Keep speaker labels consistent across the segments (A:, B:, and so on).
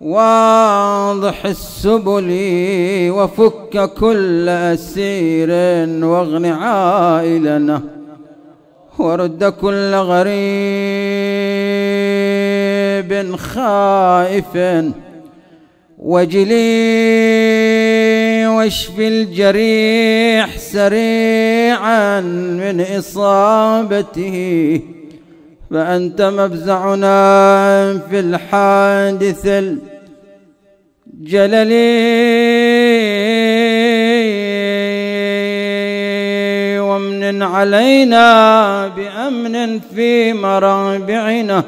A: واضح السبل وفك كل أسير واغن عائلنا ورد كل غريب خائف وجلي واشف الجريح سريعا من إصابته فأنت مفزعنا في الحادث الجللي وامن علينا بأمن في مرابعنا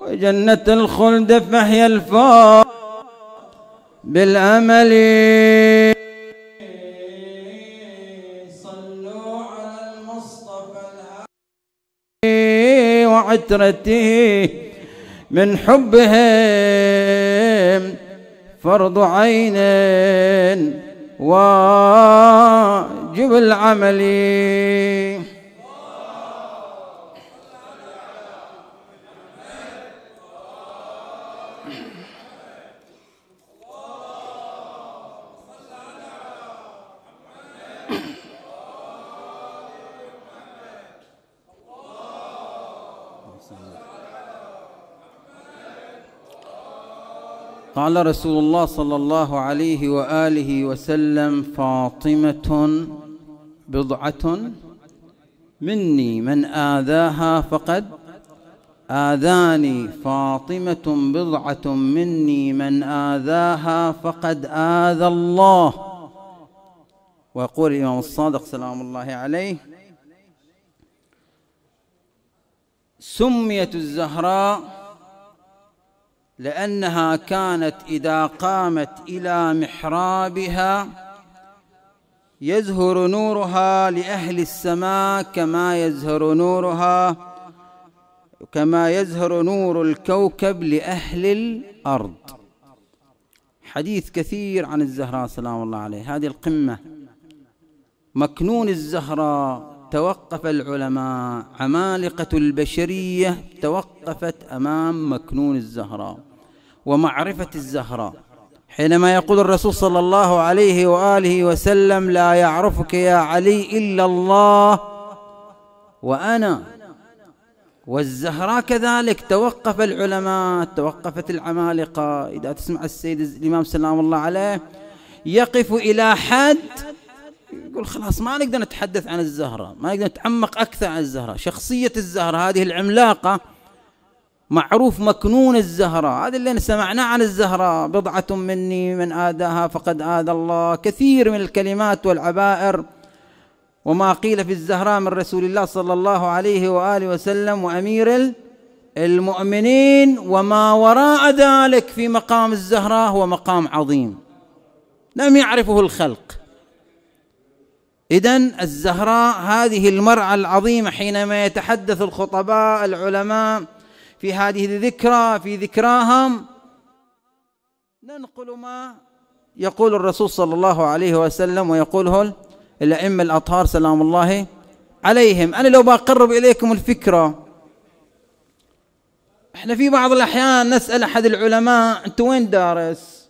A: وجنة الخلد فهي الفار بالأمل عترته من حبهم فرض عين واجب العمل قال رسول الله صلى الله عليه وآله وسلم فاطمة بضعة مني من آذاها فقد آذاني فاطمة بضعة مني من آذاها فقد آذى الله ويقول الإمام الصادق سلام الله عليه سميت الزهراء لأنها كانت إذا قامت إلى محرابها يزهر نورها لأهل السماء كما يزهر نورها كما يزهر نور الكوكب لأهل الأرض حديث كثير عن الزهراء سلام الله عليه هذه القمة مكنون الزهراء توقف العلماء عمالقة البشرية توقفت أمام مكنون الزهراء ومعرفة الزهراء حينما يقول الرسول صلى الله عليه وآله وسلم لا يعرفك يا علي إلا الله وأنا والزهراء كذلك توقف العلماء توقفت العمالقة إذا تسمع السيد الإمام سلام الله عليه يقف إلى حد يقول خلاص ما نقدر نتحدث عن الزهرة ما نقدر نتعمق أكثر عن الزهرة شخصية الزهرة هذه العملاقة معروف مكنون الزهرة هذا اللي سمعناه عن الزهرة بضعة مني من آذاها فقد آذى الله كثير من الكلمات والعبائر وما قيل في الزهراء من رسول الله صلى الله عليه وآله وسلم وأمير المؤمنين وما وراء ذلك في مقام الزهراء هو مقام عظيم لم يعرفه الخلق إذا الزهراء هذه المرأة العظيمة حينما يتحدث الخطباء العلماء في هذه الذكرى في ذكراهم ننقل ما يقول الرسول صلى الله عليه وسلم ويقوله الأئمة الأطهار سلام الله عليهم أنا لو بقرب إليكم الفكرة احنا في بعض الأحيان نسأل أحد العلماء أنت وين دارس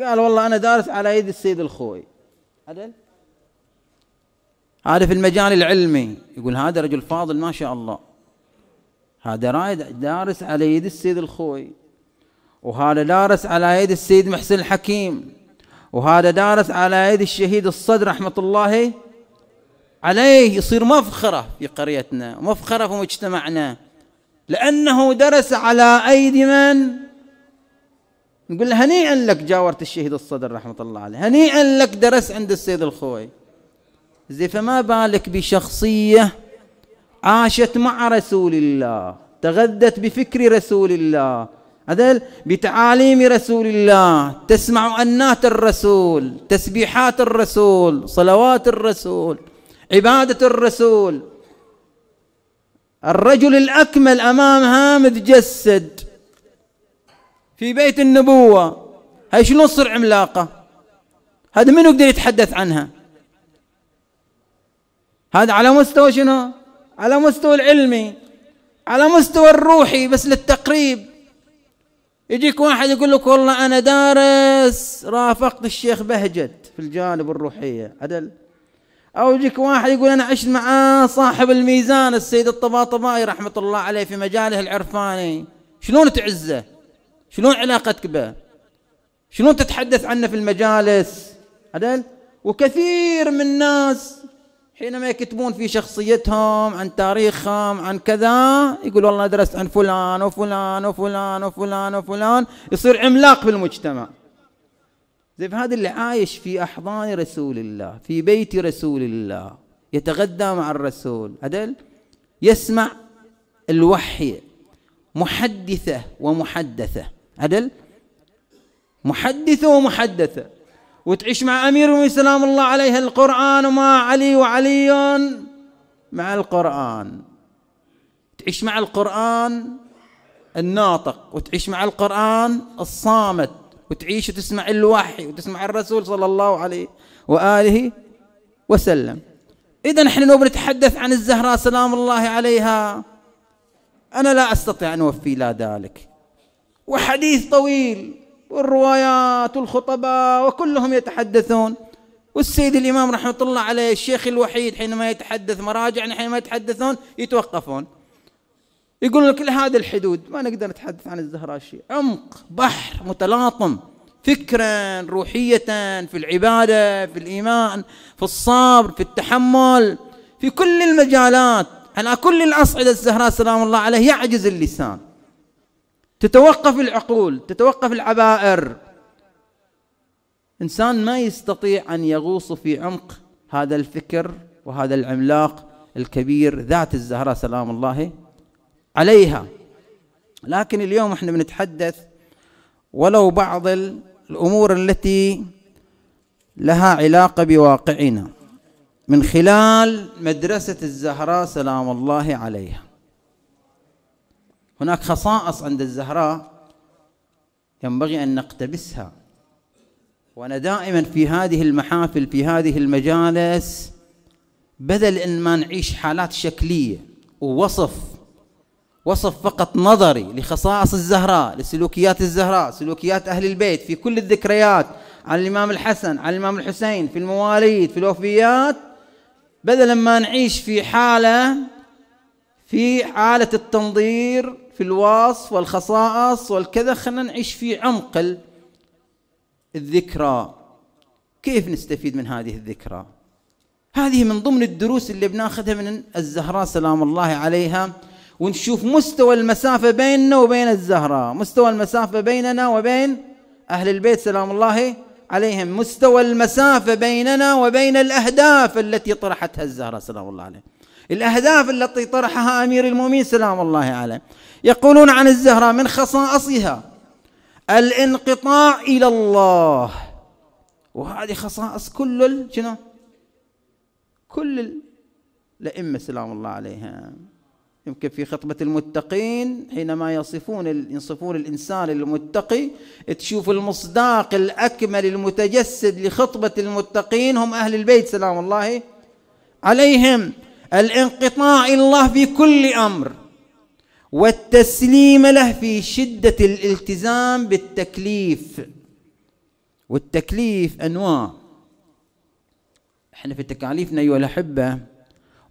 A: قال والله أنا دارس على يد السيد الخوي عدل هذا في المجال العلمي يقول هذا رجل فاضل ما شاء الله هذا رايد دارس على يد السيد الخوي وهذا دارس على يد السيد محسن الحكيم وهذا دارس على يد الشهيد الصدر رحمة الله عليه يصير مفخرة في قريتنا مفخرة في مجتمعنا لأنه درس على أيدي من نقول هنيئا لك جاورت الشهيد الصدر رحمة الله عليه هنيئا لك درس عند السيد الخوي زي فما بالك بشخصية عاشت مع رسول الله تغذت بفكر رسول الله عدل بتعاليم رسول الله تسمع أنات الرسول تسبيحات الرسول صلوات الرسول عبادة الرسول الرجل الأكمل أمامها متجسد في بيت النبوة هاي شنو صر عملاقة هذا منو يقدر يتحدث عنها هذا على مستوى شنو على مستوى العلمي على مستوى الروحي بس للتقريب يجيك واحد يقول لك والله انا دارس رافقت الشيخ بهجت في الجانب الروحيه عدل او يجيك واحد يقول انا عشت معاه صاحب الميزان السيد الطباطبائي رحمه الله عليه في مجاله العرفاني شلون تعزه شلون علاقتك به شلون تتحدث عنه في المجالس عدل وكثير من الناس حينما يكتبون في شخصيتهم عن تاريخهم عن كذا يقول والله درست عن فلان وفلان وفلان وفلان وفلان يصير عملاق في المجتمع زين هذا اللي عايش في أحضان رسول الله في بيت رسول الله يتغذى مع الرسول عدل يسمع الوحي محدثة ومحدثة عدل محدثة ومحدثة وتعيش مع أمير سلام الله عليه القرآن وما علي وعلي مع القرآن تعيش مع القرآن الناطق وتعيش مع القرآن الصامت وتعيش وتسمع الوحي وتسمع الرسول صلى الله عليه وآله وسلم إذا نحن لو بنتحدث عن الزهراء سلام الله عليها أنا لا أستطيع أن أوفي لا ذلك وحديث طويل والروايات والخطباء وكلهم يتحدثون والسيد الإمام رحمة الله عليه الشيخ الوحيد حينما يتحدث مراجعنا حينما يتحدثون يتوقفون يقول لك هذه الحدود ما نقدر نتحدث عن الزهراء شيء عمق بحر متلاطم فكرا روحية في العبادة في الإيمان في الصبر في التحمل في كل المجالات على كل الأصعدة الزهراء سلام الله عليه يعجز اللسان تتوقف العقول تتوقف العبائر انسان ما يستطيع ان يغوص في عمق هذا الفكر وهذا العملاق الكبير ذات الزهراء سلام الله عليها لكن اليوم احنا بنتحدث ولو بعض الامور التي لها علاقه بواقعنا من خلال مدرسه الزهراء سلام الله عليها هناك خصائص عند الزهراء ينبغي أن نقتبسها وأنا دائما في هذه المحافل في هذه المجالس بدل أن ما نعيش حالات شكلية ووصف وصف فقط نظري لخصائص الزهراء لسلوكيات الزهراء سلوكيات أهل البيت في كل الذكريات عن الإمام الحسن عن الإمام الحسين في المواليد في الوفيات بدل ما نعيش في حالة في حالة التنظير في الوصف والخصائص والكذا خلينا نعيش في عمق الذكرى كيف نستفيد من هذه الذكرى هذه من ضمن الدروس اللي بناخذها من الزهراء سلام الله عليها ونشوف مستوى المسافة بيننا وبين الزهراء مستوى المسافة بيننا وبين أهل البيت سلام الله عليهم مستوى المسافة بيننا وبين الأهداف التي طرحتها الزهراء سلام الله عليه الأهداف التي طرحها أمير المؤمنين سلام الله عليه يقولون عن الزهرة من خصائصها الانقطاع إلى الله وهذه خصائص كل شنو كل الأئمة سلام الله عليهم يمكن في خطبة المتقين حينما يصفون يصفون الإنسان المتقي تشوف المصداق الأكمل المتجسد لخطبة المتقين هم أهل البيت سلام الله عليهم الانقطاع الله في كل أمر والتسليم له في شدة الالتزام بالتكليف والتكليف أنواع احنا في تكاليفنا أيها الأحبة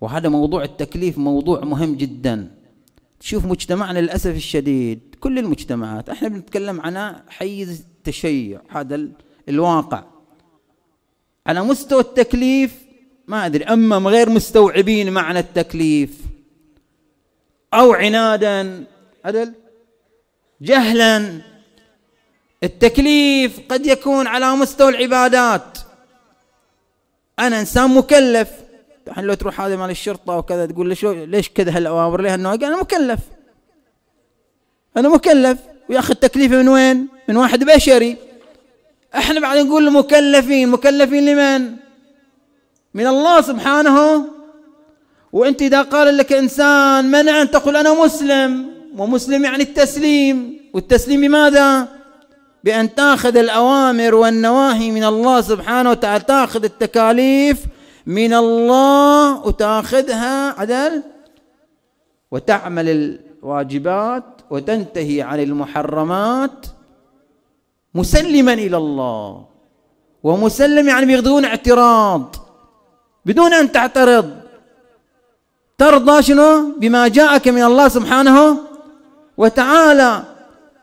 A: وهذا موضوع التكليف موضوع مهم جدا تشوف مجتمعنا للأسف الشديد كل المجتمعات احنا بنتكلم عن حيز التشيع هذا الواقع على مستوى التكليف ما أدري أما غير مستوعبين معنى التكليف أو عنادا عدل جهلا التكليف قد يكون على مستوى العبادات أنا إنسان مكلف الحين لو تروح هذا مال الشرطة وكذا تقول ليش ليش كذا هالأوامر ليه هالنوع أنا مكلف أنا مكلف وياخذ تكليفه من وين؟ من واحد بشري احنا بعد نقول مكلفين مكلفين لمن؟ من الله سبحانه وانت اذا قال لك انسان منع ان تقول انا مسلم ومسلم يعني التسليم والتسليم بماذا؟ بأن تأخذ الأوامر والنواهي من الله سبحانه وتعالى تأخذ التكاليف من الله وتأخذها عدل وتعمل الواجبات وتنتهي عن المحرمات مسلما إلى الله ومسلم يعني بدون اعتراض بدون أن تعترض ترضى شنو بما جاءك من الله سبحانه وتعالى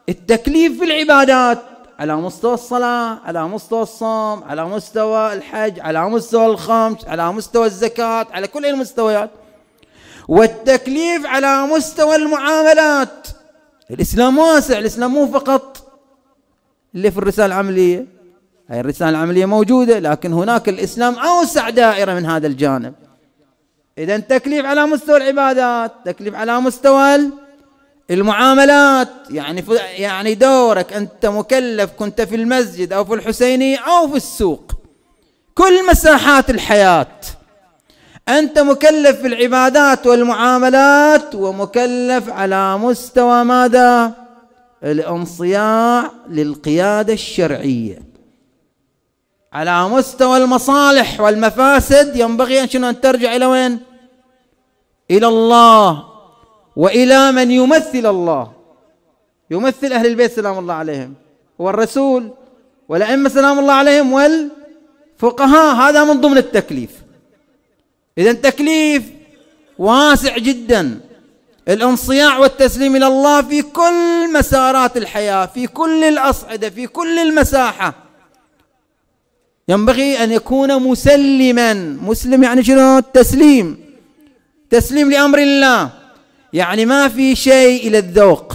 A: التكليف في العبادات على مستوى الصلاة على مستوى الصوم على مستوى الحج على مستوى الخمس على مستوى الزكاة على كل المستويات والتكليف على مستوى المعاملات الإسلام واسع الإسلام مو فقط اللي في الرسالة العملية هاي الرسالة العملية موجودة لكن هناك الإسلام أوسع دائرة من هذا الجانب إذا تكليف على مستوى العبادات تكليف على مستوى المعاملات يعني يعني دورك أنت مكلف كنت في المسجد أو في الحسينية أو في السوق كل مساحات الحياة أنت مكلف في العبادات والمعاملات ومكلف على مستوى ماذا؟ الانصياع للقيادة الشرعية على مستوى المصالح والمفاسد ينبغي أن شنو أن ترجع إلى وين إلى الله وإلى من يمثل الله يمثل أهل البيت سلام الله عليهم والرسول والأئمة سلام الله عليهم والفقهاء هذا من ضمن التكليف إذا التكليف واسع جدا الانصياع والتسليم إلى الله في كل مسارات الحياة في كل الأصعدة في كل المساحة ينبغي أن يكون مسلما مسلم يعني شنو تسليم تسليم لأمر الله يعني ما في شيء إلى الذوق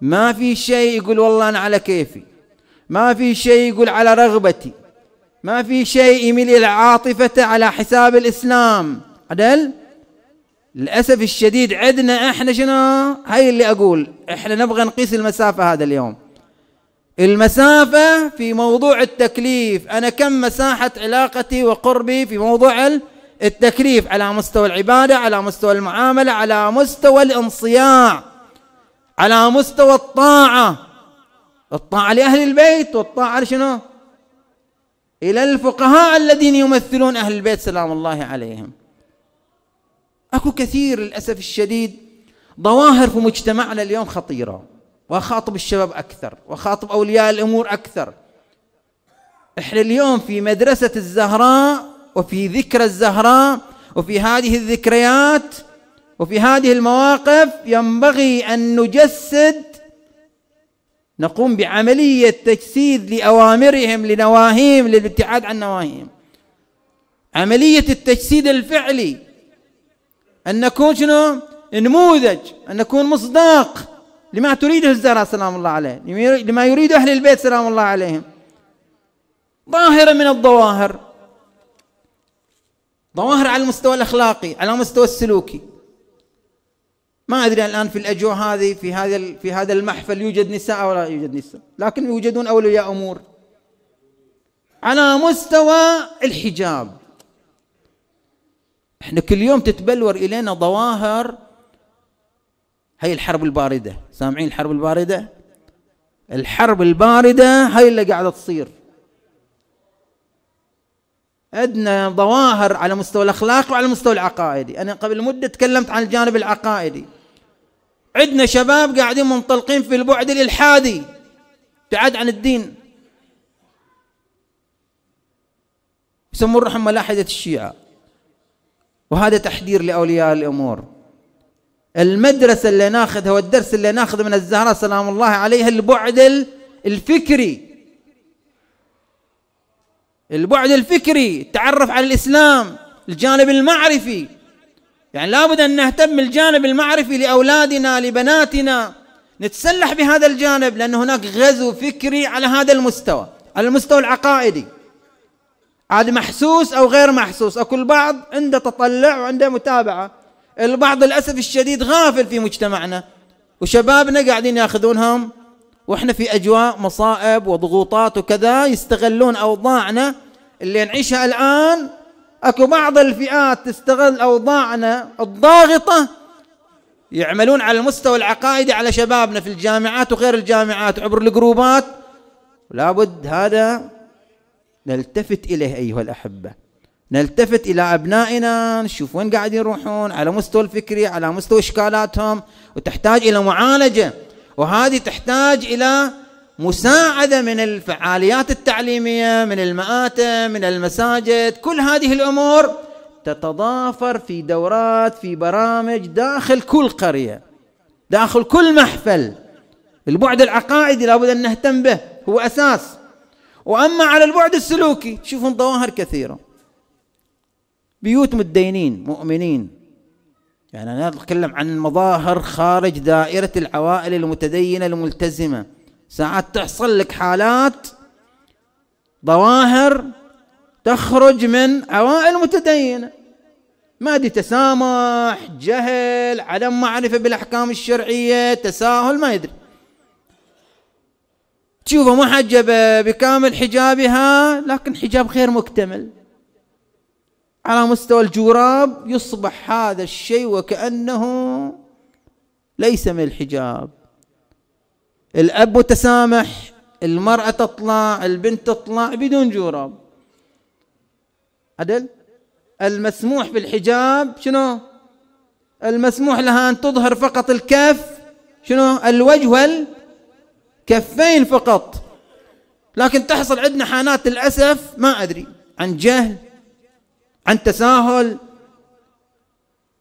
A: ما في شيء يقول والله أنا على كيفي ما في شيء يقول على رغبتي ما في شيء يميل إلى عاطفته على حساب الإسلام عدل للأسف الشديد عندنا إحنا شنو هاي اللي أقول إحنا نبغى نقيس المسافة هذا اليوم المسافة في موضوع التكليف أنا كم مساحة علاقتي وقربي في موضوع التكليف على مستوى العبادة على مستوى المعاملة على مستوى الانصياع على مستوى الطاعة الطاعة لأهل البيت والطاعة لشنو إلى الفقهاء الذين يمثلون أهل البيت سلام الله عليهم أكو كثير للأسف الشديد ظواهر في مجتمعنا اليوم خطيرة واخاطب الشباب اكثر واخاطب اولياء الامور اكثر احنا اليوم في مدرسه الزهراء وفي ذكرى الزهراء وفي هذه الذكريات وفي هذه المواقف ينبغي ان نجسد نقوم بعمليه تجسيد لاوامرهم لنواهيهم للابتعاد عن نواهيهم عمليه التجسيد الفعلي ان نكون شنو نموذج ان نكون مصداق لما تريده الزهراء سلام الله عليه لما يريد أهل البيت سلام الله عليهم ظاهرة من الظواهر ظواهر على المستوى الأخلاقي على المستوى السلوكي ما أدري الآن في الأجواء هذه في هذا في هذا المحفل يوجد نساء أو لا يوجد نساء لكن يوجدون أولياء أمور على مستوى الحجاب احنا كل يوم تتبلور إلينا ظواهر هي الحرب الباردة سامعين الحرب الباردة الحرب الباردة هاي اللي قاعدة تصير عندنا ظواهر على مستوى الأخلاق وعلى المستوى العقائدي أنا قبل مدة تكلمت عن الجانب العقائدي عندنا شباب قاعدين منطلقين في البعد الإلحادي ابتعاد عن الدين يسمون روحهم ملاحدة الشيعة وهذا تحذير لأولياء الأمور المدرسة اللي ناخذها والدرس اللي ناخذه من الزهراء سلام الله عليها البعد الفكري البعد الفكري التعرف على الإسلام الجانب المعرفي يعني لابد أن نهتم بالجانب المعرفي لأولادنا لبناتنا نتسلح بهذا الجانب لأن هناك غزو فكري على هذا المستوى على المستوى العقائدي عاد محسوس أو غير محسوس أكل بعض عنده تطلع وعنده متابعة البعض للأسف الشديد غافل في مجتمعنا وشبابنا قاعدين ياخذونهم واحنا في اجواء مصائب وضغوطات وكذا يستغلون اوضاعنا اللي نعيشها الان اكو بعض الفئات تستغل اوضاعنا الضاغطه يعملون على المستوى العقائدي على شبابنا في الجامعات وغير الجامعات عبر الجروبات لابد هذا نلتفت اليه ايها الاحبه نلتفت إلى أبنائنا نشوف وين قاعدين يروحون على مستوى الفكري على مستوى إشكالاتهم وتحتاج إلى معالجة وهذه تحتاج إلى مساعدة من الفعاليات التعليمية من المآتم من المساجد كل هذه الأمور تتضافر في دورات في برامج داخل كل قرية داخل كل محفل البعد العقائدي لابد أن نهتم به هو أساس وأما على البعد السلوكي تشوفون ظواهر كثيرة بيوت متدينين مؤمنين يعني أنا أتكلم عن مظاهر خارج دائرة العوائل المتدينة الملتزمة ساعات تحصل لك حالات ظواهر تخرج من عوائل متدينة ما دي تسامح جهل عدم معرفة بالأحكام الشرعية تساهل ما يدري تشوفه محجبة بكامل حجابها لكن حجاب غير مكتمل على مستوى الجوراب يصبح هذا الشيء وكأنه ليس من الحجاب الأب تسامح المرأة تطلع البنت تطلع بدون جوراب عدل المسموح بالحجاب شنو المسموح لها أن تظهر فقط الكف شنو الوجه والكفين فقط لكن تحصل عندنا حانات للأسف ما أدري عن جهل عن تساهل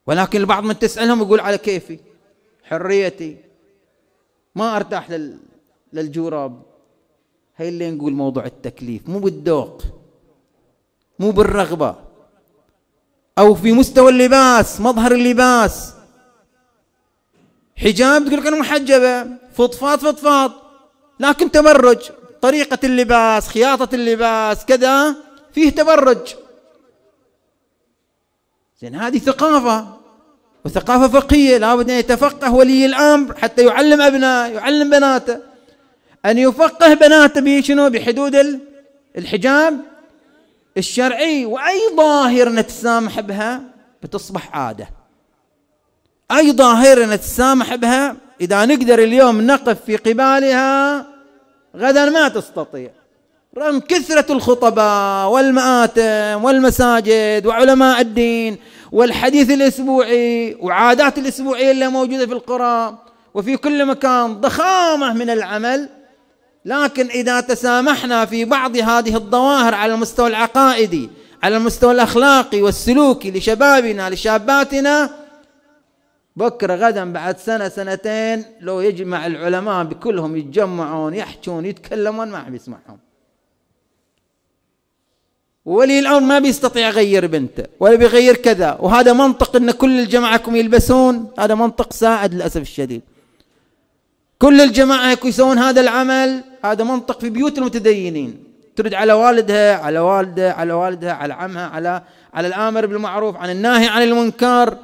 A: ولكن البعض من تسألهم يقول على كيفي حريتي ما ارتاح لل... للجوراب هي اللي نقول موضوع التكليف مو بالذوق مو بالرغبة أو في مستوى اللباس مظهر اللباس حجاب تقول لك أنا محجبة فضفاض فضفاض لكن تبرج طريقة اللباس خياطة اللباس كذا فيه تبرج لأن هذه ثقافة وثقافة فقهية لابد أن يتفقه ولي الأمر حتى يعلم أبنائه يعلم بناته أن يفقه بناته بشنو بحدود الحجاب الشرعي وأي ظاهرة نتسامح بها بتصبح عادة أي ظاهرة نتسامح بها إذا نقدر اليوم نقف في قبالها غدا ما تستطيع رغم كثرة الخطباء والمآتم والمساجد وعلماء الدين والحديث الأسبوعي وعادات الأسبوعية اللي موجودة في القرى وفي كل مكان ضخامة من العمل لكن إذا تسامحنا في بعض هذه الظواهر على المستوى العقائدي على المستوى الأخلاقي والسلوكي لشبابنا لشاباتنا بكرة غدا بعد سنة سنتين لو يجمع العلماء بكلهم يتجمعون يحجون يتكلمون ما حد يسمعهم ولي الأمر ما بيستطيع يغير بنته ولا بيغير كذا وهذا منطق أن كل الجماعة يلبسون هذا منطق ساعد للأسف الشديد كل الجماعة يسوون هذا العمل هذا منطق في بيوت المتدينين ترد على والدها على والده على والدها على عمها على على الآمر بالمعروف عن الناهي عن المنكر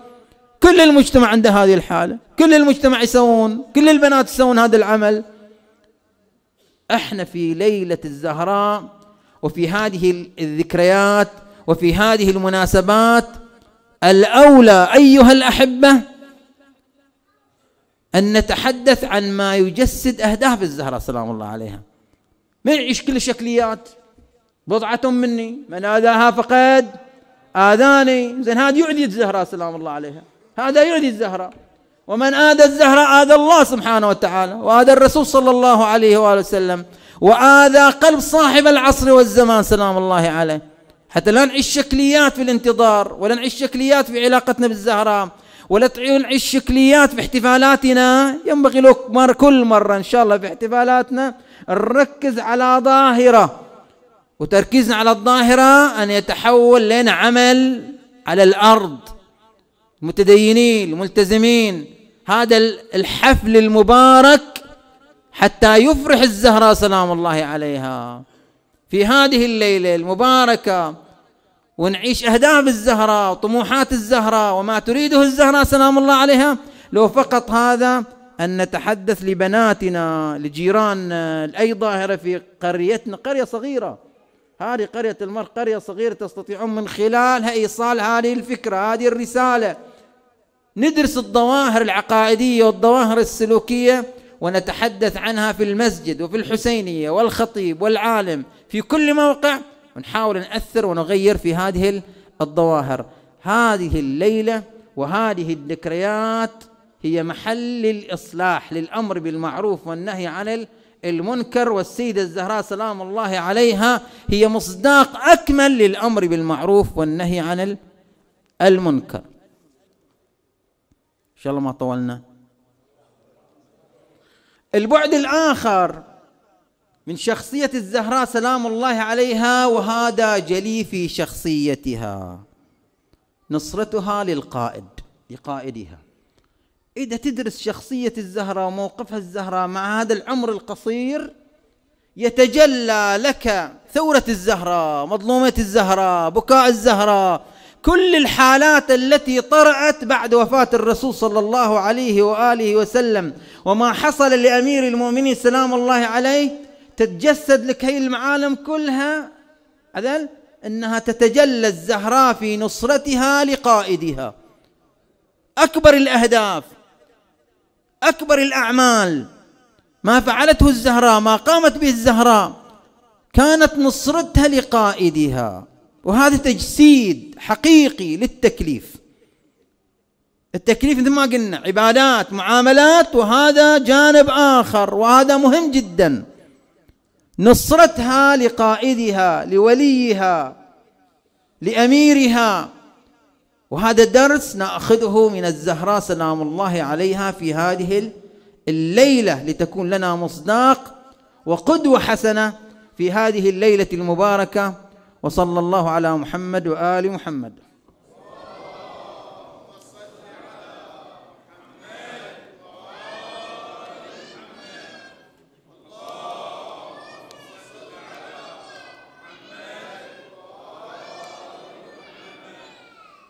A: كل المجتمع عنده هذه الحالة كل المجتمع يسوون كل البنات يسوون هذا العمل احنا في ليلة الزهراء وفي هذه الذكريات وفي هذه المناسبات الأولى أيها الأحبة أن نتحدث عن ما يجسد أهداف الزهرة سلام الله عليها ما يعيش كل الشكليات بضعة مني من آذاها فقد آذاني زين هذا يعدي الزهرة سلام الله عليها هذا يعدي الزهرة ومن آذى الزهرة آذى الله سبحانه وتعالى وآذى الرسول صلى الله عليه وآله وسلم وآذى قلب صاحب العصر والزمان سلام الله عليه حتى لا نعيش شكليات في الانتظار ولا نعيش شكليات في علاقتنا بالزهراء ولا نعيش شكليات في احتفالاتنا ينبغي لو مر كل مرة إن شاء الله في احتفالاتنا نركز على ظاهرة وتركيزنا على الظاهرة أن يتحول لنا عمل على الأرض المتدينين الملتزمين هذا الحفل المبارك حتى يفرح الزهراء سلام الله عليها في هذه الليلة المباركة ونعيش أهداف الزهراء وطموحات الزهراء وما تريده الزهراء سلام الله عليها لو فقط هذا أن نتحدث لبناتنا لجيراننا لأي ظاهرة في قريتنا قرية صغيرة هذه قرية المر قرية صغيرة تستطيعون من خلالها إيصال هذه الفكرة هذه الرسالة ندرس الظواهر العقائدية والظواهر السلوكية ونتحدث عنها في المسجد وفي الحسينية والخطيب والعالم في كل موقع ونحاول نأثر ونغير في هذه الظواهر هذه الليلة وهذه الذكريات هي محل الإصلاح للأمر بالمعروف والنهي عن المنكر والسيدة الزهراء سلام الله عليها هي مصداق أكمل للأمر بالمعروف والنهي عن المنكر إن شاء الله ما طولنا البعد الآخر من شخصية الزهراء سلام الله عليها وهذا جلي في شخصيتها نصرتها للقائد لقائدها إذا تدرس شخصية الزهراء وموقفها الزهراء مع هذا العمر القصير يتجلى لك ثورة الزهراء مظلومة الزهراء بكاء الزهراء كل الحالات التي طرأت بعد وفاة الرسول صلى الله عليه وآله وسلم وما حصل لأمير المؤمنين سلام الله عليه تتجسد لك هي المعالم كلها عدل أنها تتجلى الزهراء في نصرتها لقائدها أكبر الأهداف أكبر الأعمال ما فعلته الزهراء ما قامت به الزهراء كانت نصرتها لقائدها وهذا تجسيد حقيقي للتكليف التكليف مثل ما قلنا عبادات معاملات وهذا جانب آخر وهذا مهم جدا نصرتها لقائدها لوليها لأميرها وهذا درس ناخذه من الزهراء سلام الله عليها في هذه الليله لتكون لنا مصداق وقدوه حسنه في هذه الليله المباركه وصلى الله على محمد وآل محمد